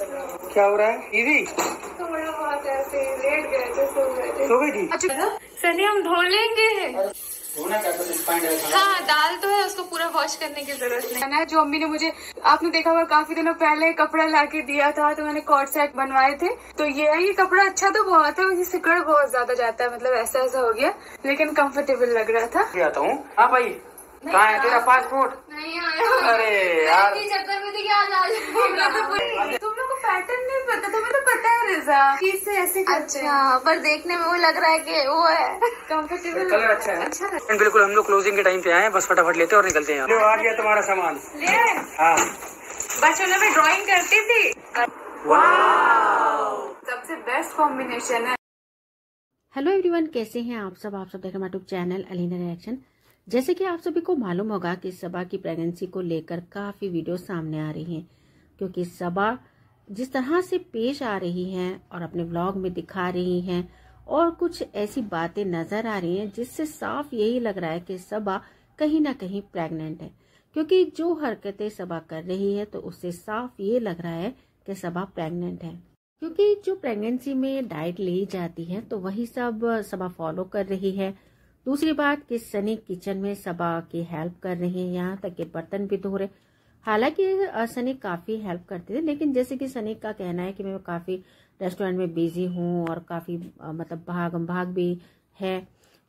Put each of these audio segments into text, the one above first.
क्या हो रहा है दीदी बहुत ऐसे लेट गए थे सो गए थी अच्छा सनी हम धो लेंगे हाँ दाल तो है उसको पूरा वॉश करने की जरूरत नहीं है जो अम्मी ने मुझे आपने देखा होगा काफी दिनों पहले कपड़ा ला के दिया था तो मैंने कॉट सेट बनवाए थे तो ये है ये कपड़ा अच्छा तो बहुत है वैसे सिकड़ बहुत ज्यादा जाता है मतलब ऐसा ऐसा हो गया लेकिन कंफर्टेबल लग रहा था आता हूँ हाँ भाई कहाँ है तेरा पासपोर्ट नहीं आया अरे यार चक्कर में रहा किससे ऐसे अच्छा पर देखने में वो लग रहा है कि वो है कंफर्टेबल कलर अच्छा है अच्छा बिल्कुल हम लोग क्लोजिंग के टाइम पे आए बस फटाफट लेते और निकलते हैं आ गया तुम्हारा सामान हाँ। बच्चों ने बचपन ड्रॉइंग करती थी सबसे बेस्ट कॉम्बिनेशन है हेलो एवरीवन कैसे हैं आप सब आप सब देख हमारे चैनल अलीना रिएक्शन जैसे कि आप सभी को मालूम होगा कि सबा की प्रेगनेंसी को लेकर काफ़ी वीडियो सामने आ रही हैं क्योंकि सबा जिस तरह से पेश आ रही हैं और अपने ब्लॉग में दिखा रही हैं और कुछ ऐसी बातें नज़र आ रही हैं जिससे साफ यही लग रहा है कि सबा कहीं ना कहीं प्रेग्नेंट है क्योंकि जो हरकतें सबा कर रही है तो उससे साफ ये लग रहा है कि सबा प्रेग्नेंट है क्योंकि जो प्रेगनेंसी में डाइट ली जाती है तो वही सब सबा फॉलो कर रही है दूसरी बात कि सनी किचन में सबा की हेल्प कर रही है यहाँ तक के बर्तन भी धो रहे हालांकि सनी काफ़ी हेल्प करते थे लेकिन जैसे कि सनी का कहना है कि मैं काफ़ी रेस्टोरेंट में बिजी हूँ और काफ़ी मतलब भाग भाग भी है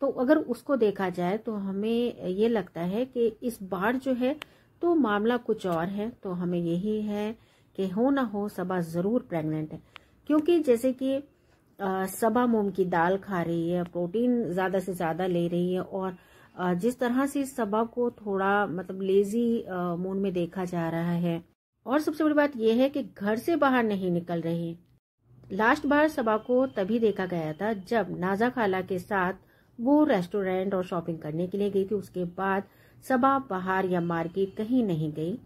तो अगर उसको देखा जाए तो हमें ये लगता है कि इस बार जो है तो मामला कुछ और है तो हमें यही है कि हो ना हो सबा ज़रूर प्रेग्नेंट है क्योंकि जैसे कि सबा मूंग की दाल खा रही है प्रोटीन ज़्यादा से ज़्यादा ले रही है और जिस तरह से इस सभा को थोड़ा मतलब लेजी मूड में देखा जा रहा है और सबसे बड़ी बात यह है कि घर से बाहर नहीं निकल रही लास्ट बार सभा को तभी देखा गया था जब नाजा खाला के साथ वो रेस्टोरेंट और शॉपिंग करने के लिए गई थी उसके बाद सभा बाहर या मार्केट कहीं नहीं गई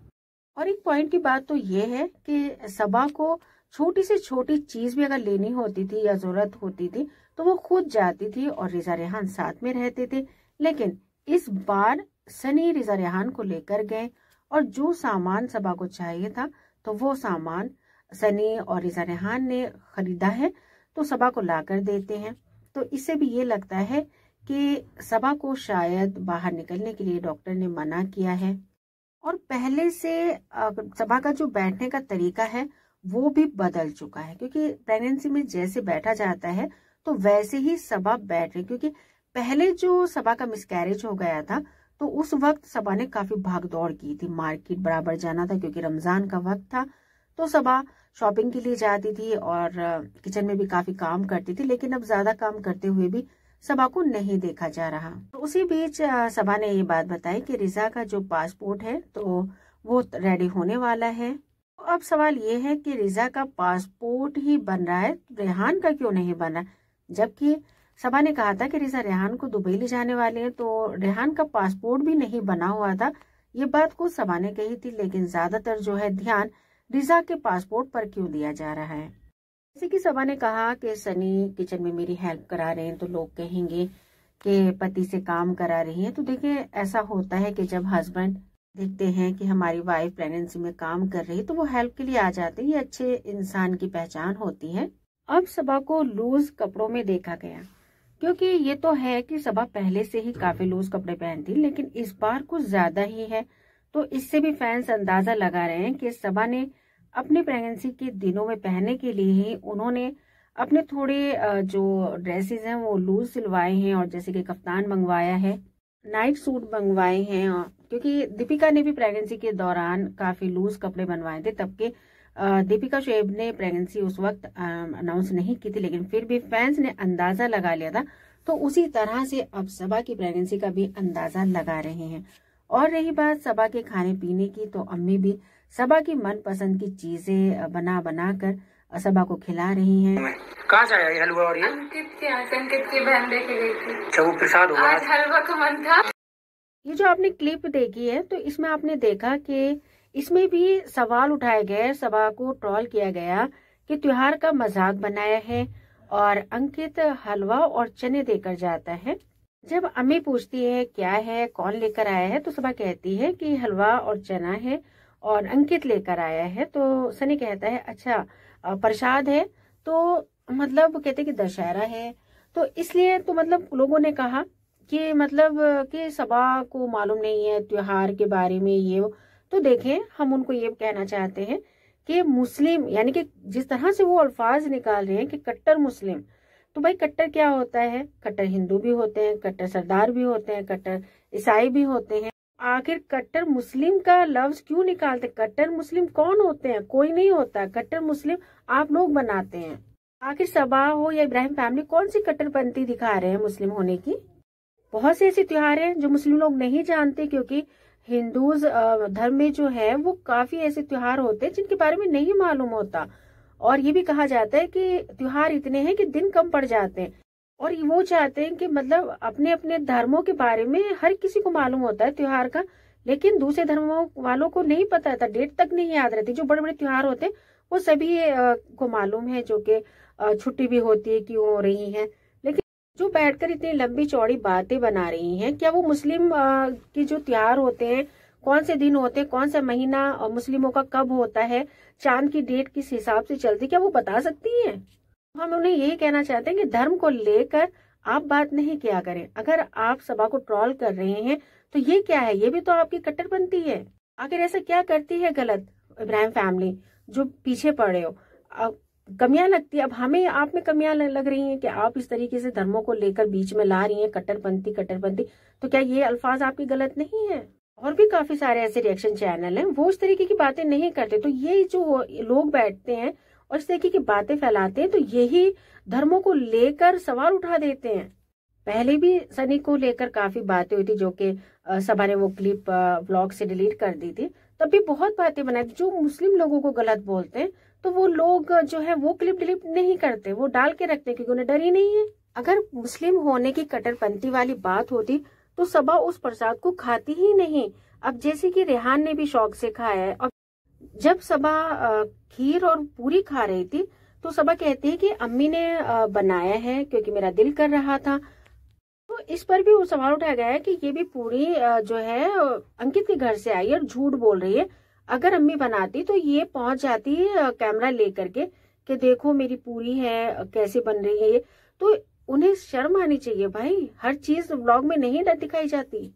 और एक पॉइंट की बात तो ये है कि सभा को छोटी से छोटी चीज भी अगर लेनी होती थी या जरूरत होती थी तो वो खुद जाती थी और रिजा रेहान साथ में रहते थे लेकिन इस बार सनी रिजा रेहान को लेकर गए और जो सामान सभा को चाहिए था तो वो सामान सनी और रिजा रेहान ने खरीदा है तो सभा को लाकर देते हैं तो इससे भी ये लगता है कि सभा को शायद बाहर निकलने के लिए डॉक्टर ने मना किया है और पहले से सभा का जो बैठने का तरीका है वो भी बदल चुका है क्योंकि प्रेगनेंसी में जैसे बैठा जाता है तो वैसे ही सभा बैठ रही क्योंकि पहले जो सभा का मिसकैरेज हो गया था तो उस वक्त सभा ने काफी भाग दौड़ की थी मार्केट बराबर जाना था क्योंकि रमजान का वक्त था तो सभा शॉपिंग के लिए जाती थी और किचन में भी काफी काम करती थी लेकिन अब ज्यादा काम करते हुए भी सभा को नहीं देखा जा रहा तो उसी बीच सभा ने ये बात बताई कि रिजा का जो पासपोर्ट है तो वो रेडी होने वाला है तो अब सवाल ये है कि रिजा का पासपोर्ट ही बन रहा है रेहान का क्यों नहीं बन रहा जबकि सभा ने कहा था कि रिजा रेहान को दुबई ले जाने वाले हैं तो रेहान का पासपोर्ट भी नहीं बना हुआ था ये बात कुछ सभा ने कही थी लेकिन ज्यादातर जो है ध्यान रिजा के पासपोर्ट पर क्यों दिया जा रहा है जैसे कि सभा ने कहा कि सनी किचन में मेरी हेल्प करा रहे हैं तो लोग कहेंगे कि पति से काम करा रही है तो देखिये ऐसा होता है कि जब हस्बैंड देखते हैं कि हमारी वाइफ प्रेगनेंसी में काम कर रही है तो वो हेल्प के लिए आ जाते हैं ये अच्छे इंसान की पहचान होती है अब सभा को लूज कपड़ों में देखा गया क्योंकि ये तो है कि सभा पहले से ही काफी लूज कपड़े पहनती लेकिन इस बार कुछ ज्यादा ही है तो इससे भी फैंस अंदाजा लगा रहे हैं कि सभा ने अपनी प्रेगनेंसी के दिनों में पहनने के लिए ही उन्होंने अपने थोड़े जो ड्रेसेस हैं वो लूज सिलवाए हैं और जैसे कि कप्तान मंगवाया है नाइट सूट मंगवाए हैं क्योंकि दीपिका ने भी प्रेगनेंसी के दौरान काफी लूज कपड़े बनवाए थे तब के दीपिका शेब ने प्रेगनेंसी उस वक्त अनाउंस नहीं की थी लेकिन फिर भी फैंस ने अंदाजा लगा लिया था तो उसी तरह से अब सबा की प्रेगनेंसी का भी अंदाजा लगा रहे हैं और रही बात सबा के खाने पीने की तो अम्मी भी सबा की मनपसंद की चीजें बना बना कर सबा को खिला रही हैं। कहाँ से आया हलवा और ये? अंकित के अंकित की बहन लेके गई थी। अच्छा, वो प्रसाद हुआ। आज हलवा का मन था। ये जो आपने क्लिप देखी है तो इसमें आपने देखा की इसमें भी सवाल उठाए गए सभा को ट्रॉल किया गया कि त्योहार का मजाक बनाया है और अंकित हलवा और चने देकर जाता है जब अम्मी पूछती है क्या है कौन लेकर आया है तो सभा कहती है कि हलवा और चना है और अंकित लेकर आया है तो सनी कहता है अच्छा प्रसाद है तो मतलब कहते कि दशहरा है तो इसलिए तो मतलब लोगों ने कहा कि मतलब कि सभा को मालूम नहीं है त्योहार के बारे में ये तो देखें हम उनको ये कहना चाहते हैं कि मुस्लिम यानी कि जिस तरह से वो अल्फाज निकाल रहे हैं कि कट्टर मुस्लिम तो भाई कट्टर क्या होता है कट्टर हिंदू भी होते हैं कट्टर सरदार भी होते हैं कट्टर ईसाई भी होते हैं आखिर कट्टर मुस्लिम का लफ्ज क्यों निकालते कट्टर मुस्लिम कौन होते हैं कोई नहीं होता कट्टर मुस्लिम आप लोग बनाते हैं आखिर सबा हो या इब्राहिम फैमिली कौन सी कट्टरपंथी दिखा रहे हैं मुस्लिम होने की बहुत से ऐसे त्योहार हैं जो मुस्लिम लोग नहीं जानते क्योंकि हिंदूज धर्म में जो है वो काफी ऐसे त्योहार होते हैं जिनके बारे में नहीं मालूम होता और ये भी कहा जाता है कि त्योहार इतने हैं कि दिन कम पड़ जाते हैं और वो चाहते हैं कि मतलब अपने अपने धर्मों के बारे में हर किसी को मालूम होता है त्योहार का लेकिन दूसरे धर्मों वालों को नहीं पता था डेट तक नहीं याद रहती जो बड़े बड़े त्योहार होते हैं वो सभी को मालूम है जो कि छुट्टी भी होती है क्यों हो रही है जो बैठकर इतनी लंबी चौड़ी बातें बना रही हैं क्या वो मुस्लिम के जो त्यौहार होते हैं कौन से दिन होते हैं कौन सा महीना मुस्लिमों का कब होता है चांद की डेट किस हिसाब से चलती क्या वो बता सकती हैं हम उन्हें यही कहना चाहते हैं कि धर्म को लेकर आप बात नहीं किया करें अगर आप सभा को ट्रॉल कर रहे हैं तो ये क्या है ये भी तो आपकी कट्टर बनती है आखिर ऐसा क्या करती है गलत इब्राहिम फैमिली जो पीछे पड़े हो कमियां लगती है अब हमें आप में कमियां लग रही हैं कि आप इस तरीके से धर्मों को लेकर बीच में ला रही हैं कट्टरपंथी कट्टरपंथी तो क्या ये अल्फाज आपकी गलत नहीं है और भी काफी सारे ऐसे रिएक्शन चैनल हैं वो इस तरीके की बातें नहीं करते तो ये जो लोग बैठते हैं और इस तरीके की बातें फैलाते हैं तो यही धर्मों को लेकर सवाल उठा देते हैं पहले भी सनी को लेकर काफी बातें हुई थी जो कि सभा ने वो क्लिप ब्लॉग से डिलीट कर दी थी तब भी बहुत बातें बनाई जो मुस्लिम लोगों को गलत बोलते हैं तो वो लोग जो है वो क्लिप डिलीप नहीं करते वो डाल के रखते क्योंकि उन्हें डर ही नहीं है अगर मुस्लिम होने की कट्टरपंथी वाली बात होती तो सबा उस प्रसाद को खाती ही नहीं अब जैसे कि रेहान ने भी शौक से खाया है और जब सबा खीर और पूरी खा रही थी तो सबा कहती है कि अम्मी ने बनाया है क्योंकि मेरा दिल कर रहा था तो इस पर भी वो सवाल उठाया गया है कि ये भी पूरी जो है अंकित के घर से आई है और झूठ बोल रही है अगर अम्मी बनाती तो ये पहुंच जाती कैमरा लेकर के कि देखो मेरी पूरी है कैसे बन रही है ये तो उन्हें शर्म आनी चाहिए भाई हर चीज ब्लॉग में नहीं दिखाई जाती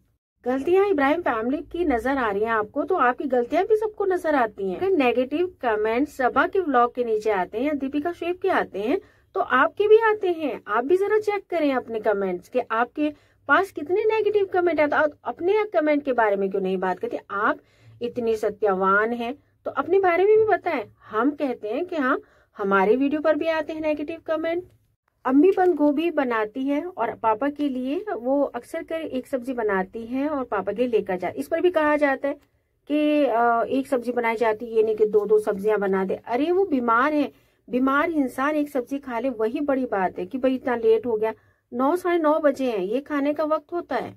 गलतियां इब्राहिम फैमिली की नजर आ रही हैं आपको तो आपकी गलतियां भी सबको नजर आती हैं अगर नेगेटिव कमेंट सभा के ब्लॉग के नीचे आते हैं या दीपिका शेफ के आते हैं तो आपके भी आते हैं आप भी जरा चेक करें अपने कमेंट्स के आपके पास कितने नेगेटिव कमेंट आते अपने कमेंट के बारे में क्यों नहीं बात करते आप इतनी सत्यावान है तो अपने बारे में भी बताएं हम कहते हैं कि हाँ हमारे वीडियो पर भी आते हैं नेगेटिव कमेंट अम्मी बंद गोभी बनाती है और पापा के लिए वो अक्सर कर एक सब्जी बनाती है और पापा के लिए लेकर जाती इस पर भी कहा जाता है कि एक सब्जी बनाई जाती है ये नहीं कि दो दो सब्जियां बना दे अरे वो बीमार है बीमार इंसान एक सब्जी खा ले वही बड़ी बात है कि भाई इतना लेट हो गया नौ साढ़े नौ बजे हैं ये खाने का वक्त होता है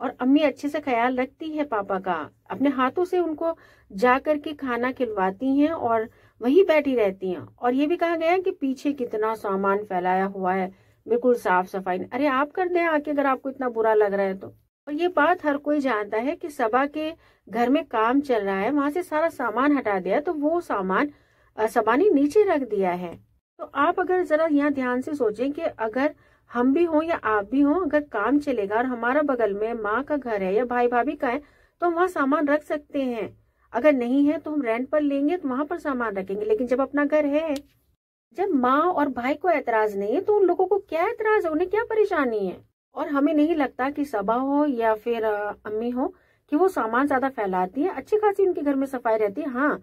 और अम्मी अच्छे से ख्याल रखती है पापा का अपने हाथों से उनको जा करके खाना खिलवाती हैं और वहीं बैठी रहती हैं और ये भी कहा गया है कि पीछे कितना सामान फैलाया हुआ है बिल्कुल साफ सफाई अरे आप कर दे आके अगर आपको इतना बुरा लग रहा है तो और ये बात हर कोई जानता है कि सभा के घर में काम चल रहा है वहां से सारा सामान हटा दिया तो वो सामान सभा ने नीचे रख दिया है तो आप अगर जरा यहाँ ध्यान से सोचें कि अगर हम भी हों या आप भी हों अगर काम चलेगा और हमारा बगल में माँ का घर है या भाई भाभी का है तो हम वहाँ सामान रख सकते हैं अगर नहीं है तो हम रेंट पर लेंगे तो वहाँ पर सामान रखेंगे लेकिन जब अपना घर है जब माँ और भाई को ऐतराज नहीं है तो उन लोगों को क्या ऐतराज है उन्हें क्या परेशानी है और हमें नहीं लगता कि सभा हो या फिर अम्मी हो कि वो सामान ज्यादा फैलाती है अच्छी खासी उनके घर में सफाई रहती है हाँ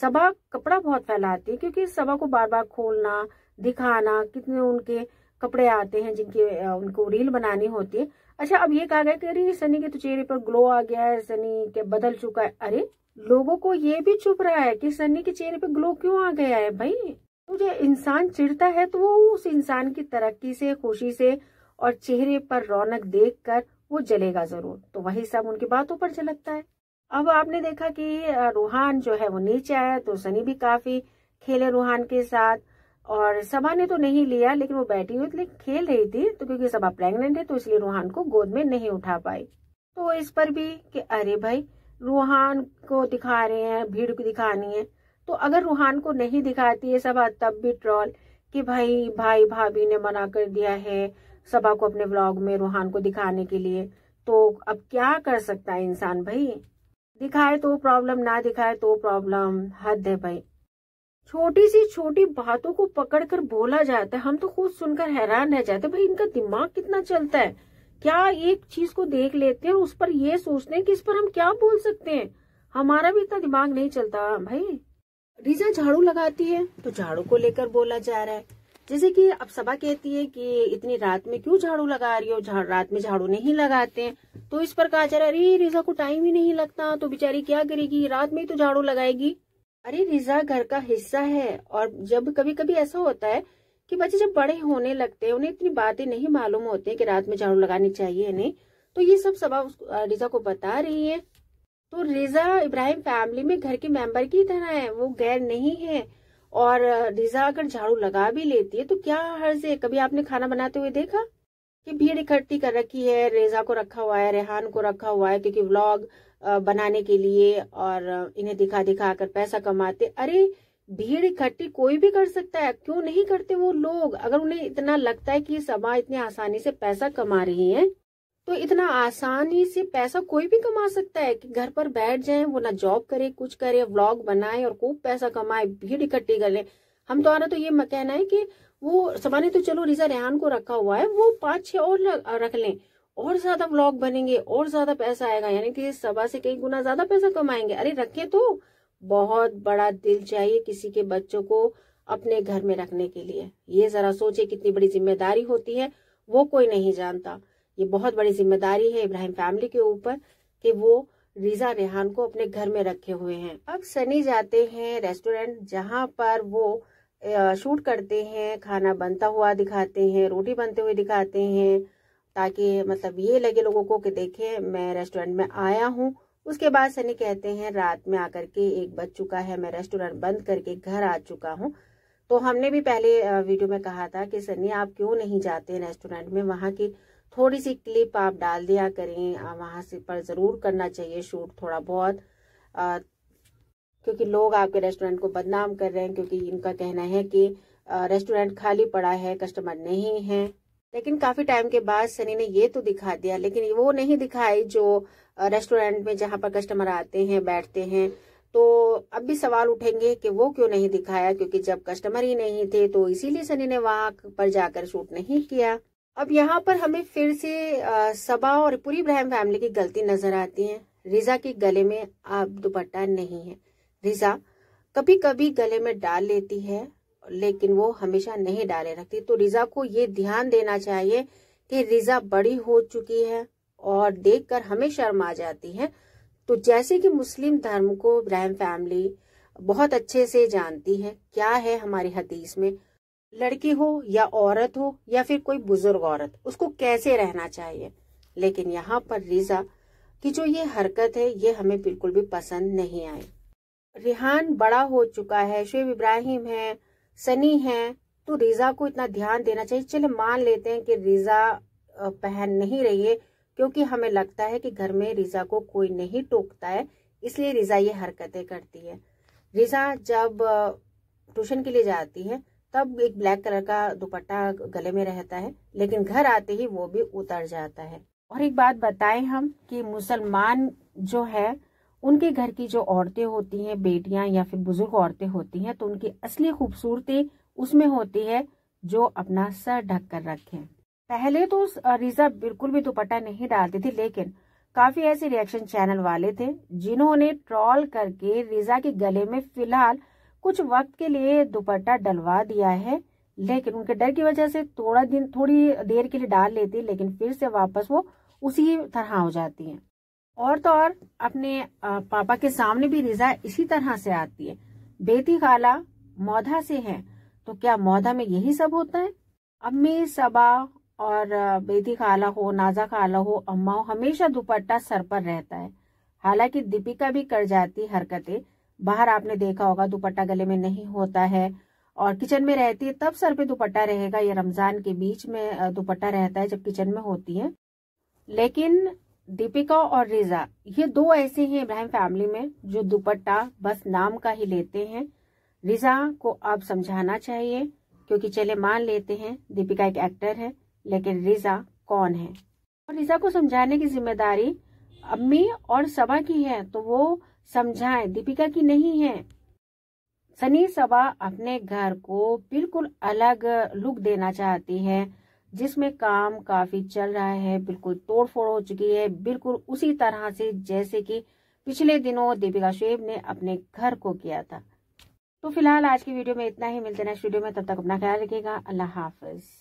सभा कपड़ा बहुत फैलाती है क्योंकि सभा को बार बार खोलना दिखाना कितने उनके कपड़े आते हैं जिनकी उनको रील बनानी होती है अच्छा अब ये कहा गया कि अरे सनी के तो चेहरे पर ग्लो आ गया है सनी के बदल चुका है अरे लोगों को ये भी चुप रहा है कि सनी के चेहरे पर ग्लो क्यों आ गया है भाई तो जो इंसान चिढ़ता है तो वो उस इंसान की तरक्की से खुशी से और चेहरे पर रौनक देख कर वो जलेगा जरूर तो वही सब उनकी बातों पर झलकता है अब आपने देखा कि रूहान जो है वो नीचे आया तो सनी भी काफी खेले रूहान के साथ और सभा ने तो नहीं लिया लेकिन वो बैठी हुई लेकिन खेल रही थी तो क्योंकि सभा प्रेग्नेंट है तो इसलिए रूहान को गोद में नहीं उठा पाई तो इस पर भी कि अरे भाई रूहान को दिखा रहे हैं भीड़ को दिखानी है तो अगर रूहान को नहीं दिखाती है सभा तब भी ट्रॉल कि भाई भाई भाभी ने मना कर दिया है सभा को अपने ब्लॉग में रूहान को दिखाने के लिए तो अब क्या कर सकता है इंसान भाई दिखाए तो प्रॉब्लम ना दिखाए तो प्रॉब्लम हद है भाई छोटी सी छोटी बातों को पकड़कर बोला जाता है हम तो खुद सुनकर हैरान रह जाते हैं भाई इनका दिमाग कितना चलता है क्या एक चीज को देख लेते हैं और उस पर ये सोचते हैं कि इस पर हम क्या बोल सकते हैं हमारा भी इतना दिमाग नहीं चलता भाई रीजा झाड़ू लगाती है तो झाड़ू को लेकर बोला जा रहा है जैसे कि अब सभा कहती है कि इतनी रात में क्यों झाड़ू लगा रही हो रात में झाड़ू नहीं लगाते हैं तो इस पर कहा जा रहा है अरे रीजा को टाइम ही नहीं लगता तो बेचारी क्या करेगी रात में ही तो झाड़ू लगाएगी अरे रिजा घर का हिस्सा है और जब कभी कभी ऐसा होता है कि बच्चे जब बड़े होने लगते हैं उन्हें इतनी बातें नहीं मालूम होती कि रात में झाड़ू लगानी चाहिए नहीं तो ये सब सब रिजा को बता रही है तो रिजा इब्राहिम फैमिली में घर के मेंबर की तरह है वो गैर नहीं है और रिजा अगर झाड़ू लगा भी लेती है तो क्या हर्ज है कभी आपने खाना बनाते हुए देखा कि भीड़ इकट्ठी कर रखी है रेजा को रखा हुआ है रेहान को रखा हुआ है क्योंकि व्लॉग बनाने के लिए और इन्हें दिखा दिखा कर पैसा कमाते अरे भीड़ इकट्ठी कोई भी कर सकता है क्यों नहीं करते वो लोग अगर उन्हें इतना लगता है कि समाज सभा इतनी आसानी से पैसा कमा रही है तो इतना आसानी से पैसा कोई भी कमा सकता है कि घर पर बैठ जाए वो ना जॉब करे कुछ करे व्लॉग बनाए और खूब पैसा कमाए भीड़ इकट्ठी कर ले हम द्वारा तो, तो ये कहना है कि वो समाने तो चलो रिजा रेहान को रखा हुआ है वो पांच छह और रख लें और ज्यादा ब्लॉग बनेंगे और ज्यादा पैसा आएगा यानी कि सभा से कई गुना ज्यादा पैसा कमाएंगे अरे रखे तो बहुत बड़ा दिल चाहिए किसी के बच्चों को अपने घर में रखने के लिए ये जरा सोचे कितनी बड़ी जिम्मेदारी होती है वो कोई नहीं जानता ये बहुत बड़ी जिम्मेदारी है इब्राहिम फैमिली के ऊपर कि वो रीजा रेहान को अपने घर में रखे हुए हैं अब सनी जाते हैं रेस्टोरेंट जहाँ पर वो शूट करते हैं खाना बनता हुआ दिखाते हैं रोटी बनते हुए दिखाते हैं ताकि मतलब ये लगे लोगों को कि देखे मैं रेस्टोरेंट में आया हूँ उसके बाद सनी कहते हैं रात में आकर के एक बज चुका है मैं रेस्टोरेंट बंद करके घर आ चुका हूँ तो हमने भी पहले वीडियो में कहा था कि सनी आप क्यों नहीं जाते रेस्टोरेंट में वहाँ की थोड़ी सी क्लिप आप डाल दिया करें वहाँ से पर ज़रूर करना चाहिए शूट थोड़ा बहुत आ, क्योंकि लोग आपके रेस्टोरेंट को बदनाम कर रहे हैं क्योंकि इनका कहना है कि रेस्टोरेंट खाली पड़ा है कस्टमर नहीं है लेकिन काफी टाइम के बाद सनी ने ये तो दिखा दिया लेकिन वो नहीं दिखाई जो रेस्टोरेंट में जहां पर कस्टमर आते हैं बैठते हैं तो अब भी सवाल उठेंगे कि वो क्यों नहीं दिखाया क्योंकि जब कस्टमर ही नहीं थे तो इसीलिए सनी ने वहां पर जाकर शूट नहीं किया अब यहाँ पर हमें फिर से सबा और पूरी इब्राहिम फैमिली की गलती नजर आती है रिजा के गले में आप दुपट्टा नहीं है रिजा कभी कभी गले में डाल लेती है लेकिन वो हमेशा नहीं डाले रखती तो रिजा को ये ध्यान देना चाहिए कि रिजा बड़ी हो चुकी है और देखकर हमें शर्म आ जाती है तो जैसे कि मुस्लिम धर्म को इब्राहिम फैमिली बहुत अच्छे से जानती है क्या है हमारी हदीस में लड़की हो या औरत हो या फिर कोई बुजुर्ग औरत उसको कैसे रहना चाहिए लेकिन यहाँ पर रिजा की जो ये हरकत है ये हमें बिल्कुल भी पसंद नहीं आई रिहान बड़ा हो चुका है शुएब इब्राहिम है सनी है तो रिजा को इतना ध्यान देना चाहिए चले मान लेते हैं कि रिजा पहन नहीं रही है क्योंकि हमें लगता है कि घर में रिजा को कोई नहीं टोकता है इसलिए रिजा ये हरकतें करती है रिजा जब ट्यूशन के लिए जाती है तब एक ब्लैक कलर का दुपट्टा गले में रहता है लेकिन घर आते ही वो भी उतर जाता है और एक बात बताएं हम कि मुसलमान जो है उनके घर की जो औरतें होती हैं बेटियां या फिर बुजुर्ग औरतें होती हैं तो उनकी असली खूबसूरती उसमें होती है जो अपना सर ढक कर रखे पहले तो रिजा बिल्कुल भी दुपट्टा नहीं डालती थी लेकिन काफी ऐसे रिएक्शन चैनल वाले थे जिन्होंने ट्रॉल करके रिजा के गले में फिलहाल कुछ वक्त के लिए दुपट्टा डलवा दिया है लेकिन उनके डर की वजह से थोड़ा दिन थोड़ी देर के लिए डाल लेती लेकिन फिर से वापस वो उसी तरह हो जाती है और तो और अपने पापा के सामने भी रिजा इसी तरह से आती है बेटी खाला मौधा से है तो क्या मौधा में यही सब होता है अम्मी सबा और बेटी खाला हो नाजा खाला हो अम्मा हो हमेशा दुपट्टा सर पर रहता है हालांकि दीपिका भी कर जाती हरकतें बाहर आपने देखा होगा दुपट्टा गले में नहीं होता है और किचन में रहती है तब सर पे दुपट्टा रहेगा या रमजान के बीच में दुपट्टा रहता है जब किचन में होती है लेकिन दीपिका और रिजा ये दो ऐसे हैं इब्राहिम फैमिली में जो दुपट्टा बस नाम का ही लेते हैं रिजा को अब समझाना चाहिए क्योंकि चले मान लेते हैं दीपिका एक एक्टर है लेकिन रिजा कौन है और रिजा को समझाने की जिम्मेदारी अम्मी और सबा की है तो वो समझाएं दीपिका की नहीं है सनी सबा अपने घर को बिल्कुल अलग लुक देना चाहती है जिसमें काम काफी चल रहा है बिल्कुल तोड़फोड़ हो चुकी है बिल्कुल उसी तरह से जैसे कि पिछले दिनों दीपिका शेब ने अपने घर को किया था तो फिलहाल आज की वीडियो में इतना ही मिलते हैं नेक्स्ट वीडियो में तब तक अपना ख्याल रखिएगा अल्लाह हाफिज